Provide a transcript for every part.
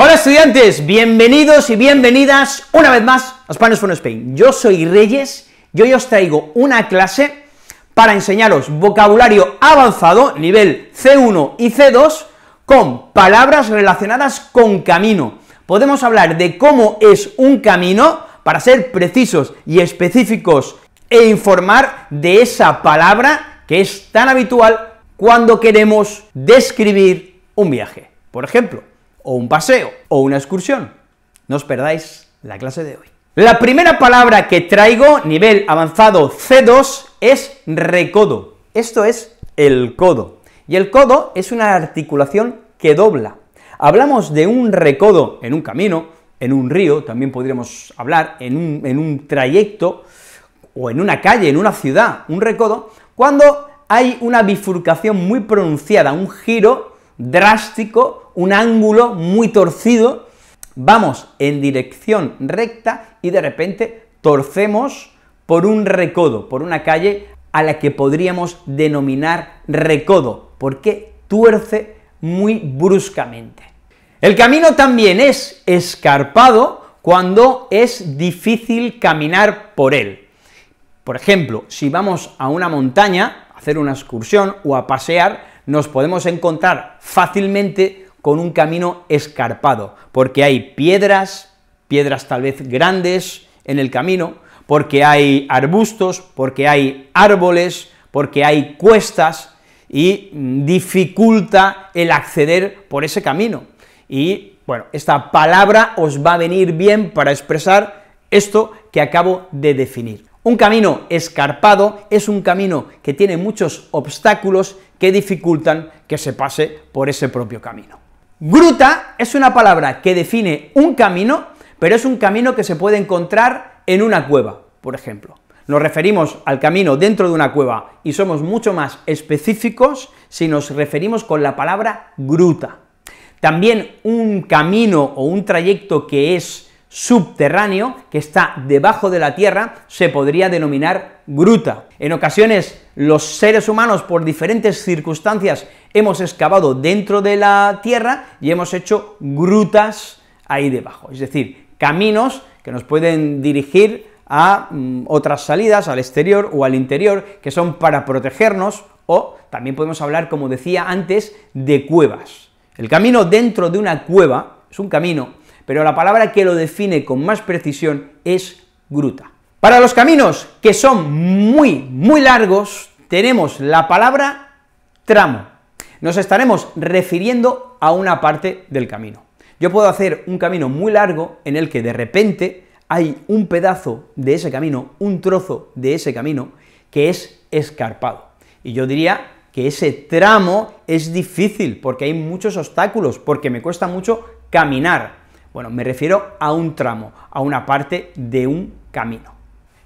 Hola estudiantes, bienvenidos y bienvenidas una vez más a Spanish for Spain. Yo soy Reyes y hoy os traigo una clase para enseñaros vocabulario avanzado, nivel C1 y C2, con palabras relacionadas con camino. Podemos hablar de cómo es un camino, para ser precisos y específicos, e informar de esa palabra que es tan habitual cuando queremos describir un viaje. Por ejemplo, o un paseo, o una excursión. No os perdáis la clase de hoy. La primera palabra que traigo, nivel avanzado C2, es recodo. Esto es el codo. Y el codo es una articulación que dobla. Hablamos de un recodo en un camino, en un río, también podríamos hablar en un, en un trayecto, o en una calle, en una ciudad, un recodo, cuando hay una bifurcación muy pronunciada, un giro drástico, un ángulo muy torcido, vamos en dirección recta y de repente torcemos por un recodo, por una calle a la que podríamos denominar recodo, porque tuerce muy bruscamente. El camino también es escarpado cuando es difícil caminar por él. Por ejemplo, si vamos a una montaña, a hacer una excursión o a pasear, nos podemos encontrar fácilmente con un camino escarpado, porque hay piedras, piedras tal vez grandes en el camino, porque hay arbustos, porque hay árboles, porque hay cuestas, y dificulta el acceder por ese camino. Y bueno, esta palabra os va a venir bien para expresar esto que acabo de definir. Un camino escarpado es un camino que tiene muchos obstáculos que dificultan que se pase por ese propio camino. Gruta es una palabra que define un camino, pero es un camino que se puede encontrar en una cueva, por ejemplo. Nos referimos al camino dentro de una cueva y somos mucho más específicos si nos referimos con la palabra gruta. También un camino o un trayecto que es subterráneo que está debajo de la tierra se podría denominar gruta. En ocasiones los seres humanos por diferentes circunstancias hemos excavado dentro de la tierra y hemos hecho grutas ahí debajo, es decir, caminos que nos pueden dirigir a mm, otras salidas, al exterior o al interior, que son para protegernos o también podemos hablar, como decía antes, de cuevas. El camino dentro de una cueva es un camino pero la palabra que lo define con más precisión es gruta. Para los caminos que son muy, muy largos, tenemos la palabra tramo. Nos estaremos refiriendo a una parte del camino. Yo puedo hacer un camino muy largo en el que de repente hay un pedazo de ese camino, un trozo de ese camino, que es escarpado. Y yo diría que ese tramo es difícil porque hay muchos obstáculos, porque me cuesta mucho caminar. Bueno, me refiero a un tramo, a una parte de un camino.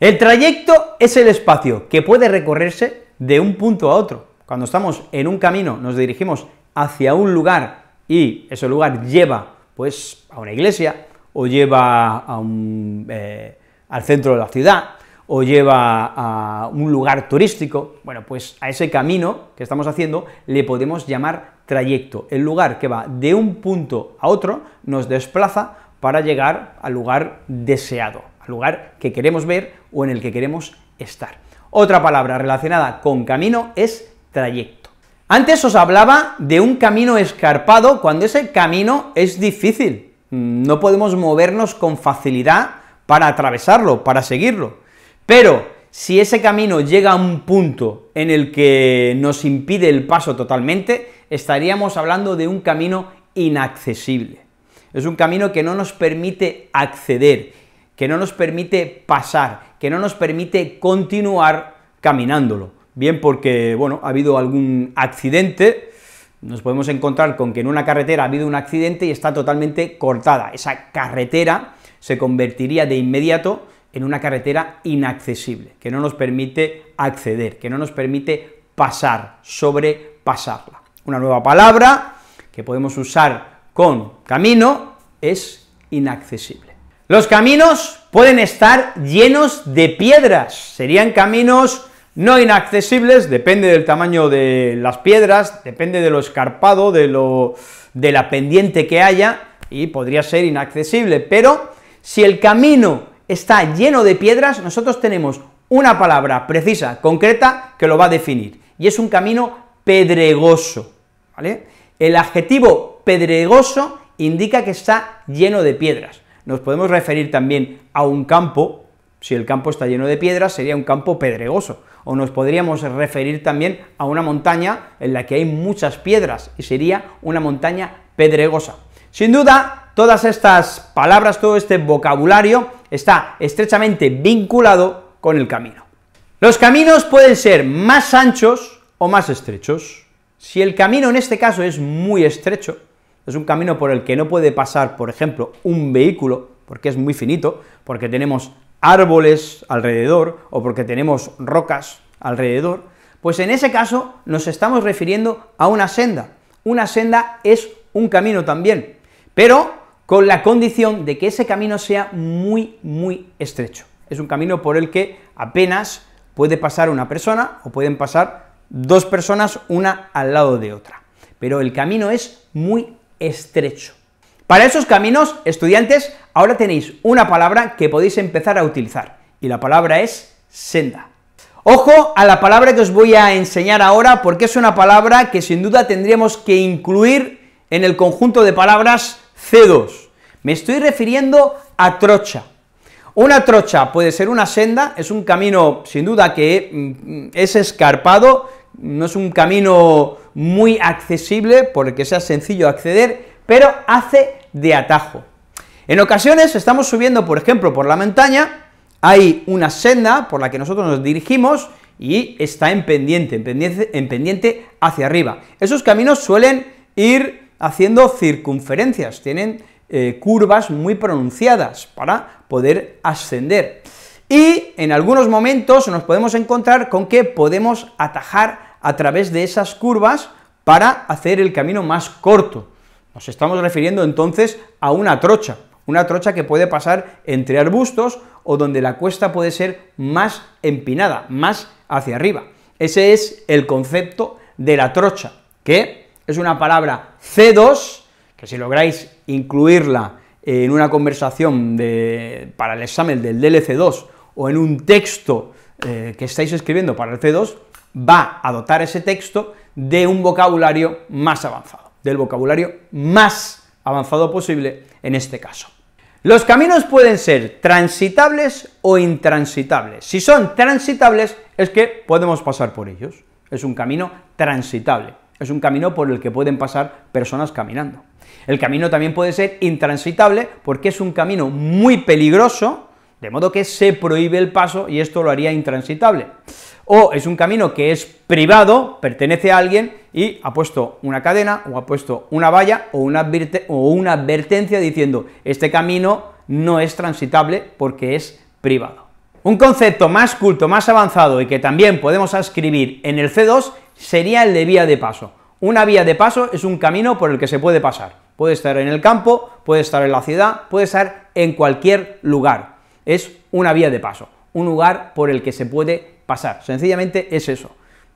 El trayecto es el espacio que puede recorrerse de un punto a otro. Cuando estamos en un camino, nos dirigimos hacia un lugar y ese lugar lleva, pues, a una iglesia, o lleva a un, eh, al centro de la ciudad, o lleva a un lugar turístico, bueno, pues a ese camino que estamos haciendo le podemos llamar trayecto, el lugar que va de un punto a otro nos desplaza para llegar al lugar deseado, al lugar que queremos ver o en el que queremos estar. Otra palabra relacionada con camino es trayecto. Antes os hablaba de un camino escarpado cuando ese camino es difícil, no podemos movernos con facilidad para atravesarlo, para seguirlo. Pero si ese camino llega a un punto en el que nos impide el paso totalmente, estaríamos hablando de un camino inaccesible. Es un camino que no nos permite acceder, que no nos permite pasar, que no nos permite continuar caminándolo. Bien porque, bueno, ha habido algún accidente, nos podemos encontrar con que en una carretera ha habido un accidente y está totalmente cortada. Esa carretera se convertiría de inmediato en una carretera inaccesible, que no nos permite acceder, que no nos permite pasar, sobrepasarla. Una nueva palabra que podemos usar con camino es inaccesible. Los caminos pueden estar llenos de piedras, serían caminos no inaccesibles, depende del tamaño de las piedras, depende de lo escarpado, de, lo, de la pendiente que haya, y podría ser inaccesible, pero si el camino está lleno de piedras, nosotros tenemos una palabra precisa, concreta, que lo va a definir. Y es un camino pedregoso, ¿vale? El adjetivo pedregoso indica que está lleno de piedras. Nos podemos referir también a un campo, si el campo está lleno de piedras sería un campo pedregoso, o nos podríamos referir también a una montaña en la que hay muchas piedras y sería una montaña pedregosa. Sin duda, todas estas palabras, todo este vocabulario está estrechamente vinculado con el camino. Los caminos pueden ser más anchos o más estrechos. Si el camino en este caso es muy estrecho, es un camino por el que no puede pasar, por ejemplo, un vehículo, porque es muy finito, porque tenemos árboles alrededor o porque tenemos rocas alrededor, pues en ese caso nos estamos refiriendo a una senda. Una senda es un camino también, pero con la condición de que ese camino sea muy, muy estrecho. Es un camino por el que apenas puede pasar una persona o pueden pasar dos personas una al lado de otra. Pero el camino es muy estrecho. Para esos caminos, estudiantes, ahora tenéis una palabra que podéis empezar a utilizar, y la palabra es senda. Ojo a la palabra que os voy a enseñar ahora, porque es una palabra que sin duda tendríamos que incluir en el conjunto de palabras C2. Me estoy refiriendo a trocha. Una trocha puede ser una senda, es un camino sin duda que mm, es escarpado, no es un camino muy accesible porque sea sencillo acceder, pero hace de atajo. En ocasiones estamos subiendo, por ejemplo, por la montaña, hay una senda por la que nosotros nos dirigimos y está en pendiente, en pendiente, en pendiente hacia arriba. Esos caminos suelen ir haciendo circunferencias, tienen eh, curvas muy pronunciadas para poder ascender. Y en algunos momentos nos podemos encontrar con que podemos atajar a través de esas curvas para hacer el camino más corto. Nos estamos refiriendo entonces a una trocha, una trocha que puede pasar entre arbustos o donde la cuesta puede ser más empinada, más hacia arriba. Ese es el concepto de la trocha, que es una palabra C2, que si lográis incluirla en una conversación para el examen del DLC2 o en un texto eh, que estáis escribiendo para el C2, va a dotar ese texto de un vocabulario más avanzado, del vocabulario más avanzado posible en este caso. Los caminos pueden ser transitables o intransitables. Si son transitables es que podemos pasar por ellos, es un camino transitable es un camino por el que pueden pasar personas caminando. El camino también puede ser intransitable porque es un camino muy peligroso, de modo que se prohíbe el paso y esto lo haría intransitable. O es un camino que es privado, pertenece a alguien y ha puesto una cadena o ha puesto una valla o una, o una advertencia diciendo este camino no es transitable porque es privado. Un concepto más culto, más avanzado y que también podemos escribir en el C2 sería el de vía de paso. Una vía de paso es un camino por el que se puede pasar. Puede estar en el campo, puede estar en la ciudad, puede estar en cualquier lugar. Es una vía de paso, un lugar por el que se puede pasar. Sencillamente es eso.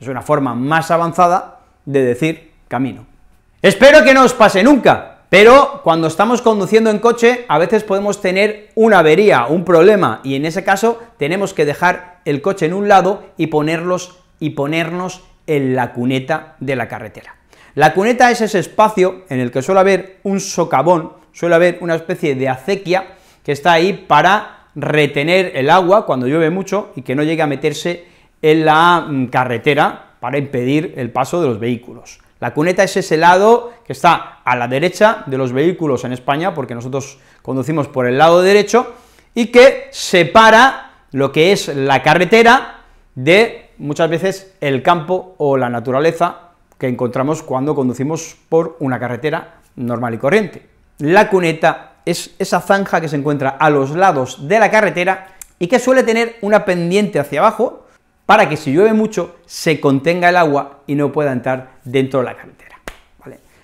Es una forma más avanzada de decir camino. Espero que no os pase nunca, pero cuando estamos conduciendo en coche, a veces podemos tener una avería, un problema, y en ese caso tenemos que dejar el coche en un lado y ponerlos y ponernos en la cuneta de la carretera. La cuneta es ese espacio en el que suele haber un socavón, suele haber una especie de acequia que está ahí para retener el agua cuando llueve mucho y que no llegue a meterse en la mm, carretera para impedir el paso de los vehículos. La cuneta es ese lado que está a la derecha de los vehículos en España, porque nosotros conducimos por el lado derecho, y que separa lo que es la carretera de muchas veces el campo o la naturaleza que encontramos cuando conducimos por una carretera normal y corriente. La cuneta es esa zanja que se encuentra a los lados de la carretera y que suele tener una pendiente hacia abajo, para que si llueve mucho se contenga el agua y no pueda entrar dentro de la carretera.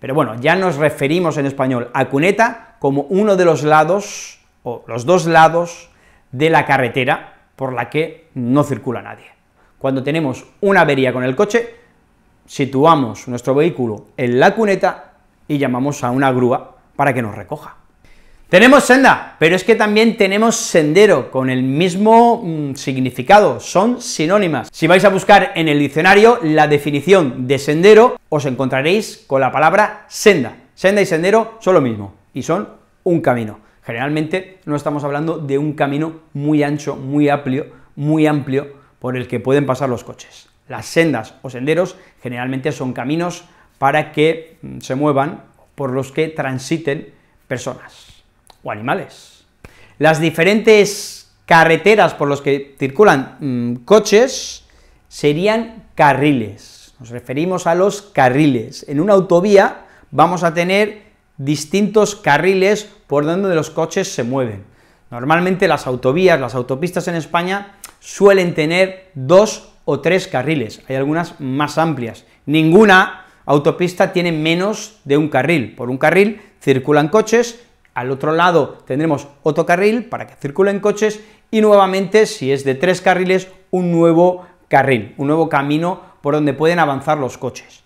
Pero bueno, ya nos referimos en español a cuneta como uno de los lados, o los dos lados de la carretera por la que no circula nadie. Cuando tenemos una avería con el coche, situamos nuestro vehículo en la cuneta y llamamos a una grúa para que nos recoja. Tenemos senda, pero es que también tenemos sendero con el mismo mm, significado, son sinónimas. Si vais a buscar en el diccionario la definición de sendero, os encontraréis con la palabra senda. Senda y sendero son lo mismo y son un camino. Generalmente no estamos hablando de un camino muy ancho, muy amplio, muy amplio por el que pueden pasar los coches. Las sendas o senderos generalmente son caminos para que mm, se muevan, por los que transiten personas o animales. Las diferentes carreteras por las que circulan mm, coches serían carriles. Nos referimos a los carriles. En una autovía vamos a tener distintos carriles por donde los coches se mueven. Normalmente las autovías, las autopistas en España suelen tener dos o tres carriles, hay algunas más amplias. Ninguna autopista tiene menos de un carril. Por un carril circulan coches al otro lado tendremos otro carril para que circulen coches y nuevamente, si es de tres carriles, un nuevo carril, un nuevo camino por donde pueden avanzar los coches.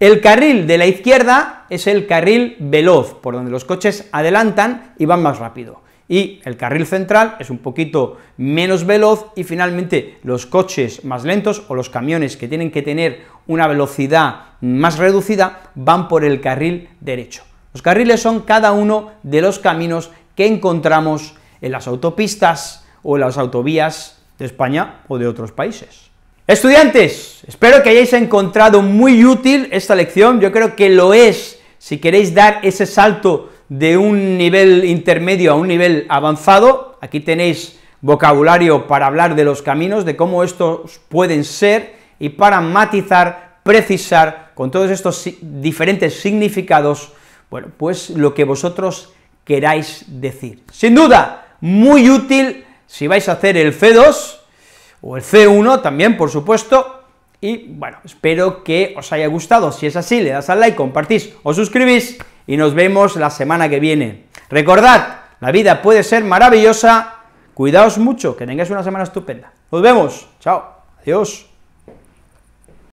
El carril de la izquierda es el carril veloz, por donde los coches adelantan y van más rápido. Y el carril central es un poquito menos veloz y finalmente los coches más lentos o los camiones que tienen que tener una velocidad más reducida van por el carril derecho. Los carriles son cada uno de los caminos que encontramos en las autopistas o en las autovías de España o de otros países. Estudiantes, espero que hayáis encontrado muy útil esta lección, yo creo que lo es si queréis dar ese salto de un nivel intermedio a un nivel avanzado, aquí tenéis vocabulario para hablar de los caminos, de cómo estos pueden ser, y para matizar, precisar, con todos estos diferentes significados, bueno, pues lo que vosotros queráis decir. Sin duda, muy útil si vais a hacer el C2 o el C1 también, por supuesto, y bueno, espero que os haya gustado, si es así le das al like, compartís o suscribís y nos vemos la semana que viene. Recordad, la vida puede ser maravillosa, cuidaos mucho, que tengáis una semana estupenda. Nos vemos, chao, adiós.